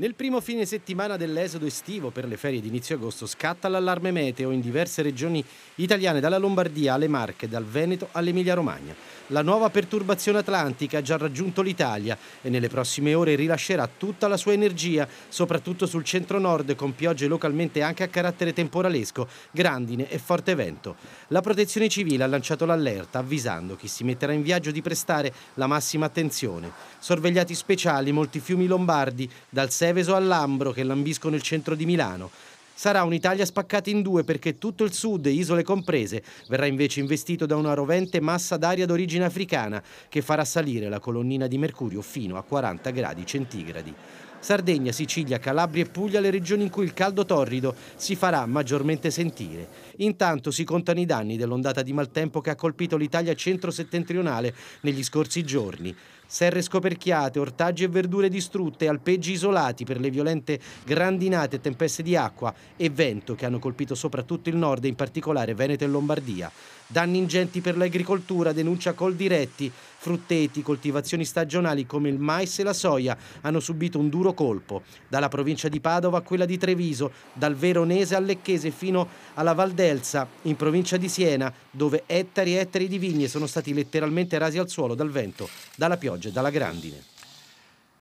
Nel primo fine settimana dell'esodo estivo per le ferie di inizio agosto scatta l'allarme meteo in diverse regioni italiane, dalla Lombardia alle Marche, dal Veneto all'Emilia-Romagna. La nuova perturbazione atlantica ha già raggiunto l'Italia e nelle prossime ore rilascerà tutta la sua energia, soprattutto sul centro-nord con piogge localmente anche a carattere temporalesco, grandine e forte vento. La Protezione Civile ha lanciato l'allerta avvisando chi si metterà in viaggio di prestare la massima attenzione. Sorvegliati speciali molti fiumi lombardi dal 6 Seveso all'Ambro che lambiscono il centro di Milano. Sarà un'Italia spaccata in due perché tutto il sud, isole comprese, verrà invece investito da una rovente massa d'aria d'origine africana che farà salire la colonnina di mercurio fino a 40 gradi centigradi. Sardegna, Sicilia, Calabria e Puglia le regioni in cui il caldo torrido si farà maggiormente sentire. Intanto si contano i danni dell'ondata di maltempo che ha colpito l'Italia centro-settentrionale negli scorsi giorni serre scoperchiate, ortaggi e verdure distrutte, alpeggi isolati per le violente grandinate e tempeste di acqua e vento che hanno colpito soprattutto il nord e in particolare Veneto e Lombardia. Danni ingenti per l'agricoltura, denuncia col diretti, frutteti, coltivazioni stagionali come il mais e la soia hanno subito un duro colpo. Dalla provincia di Padova a quella di Treviso, dal Veronese al Lecchese fino alla Valdelsa, in provincia di Siena, dove ettari e ettari di vigne sono stati letteralmente rasi al suolo dal vento, dalla pioggia piogge dalla grandine.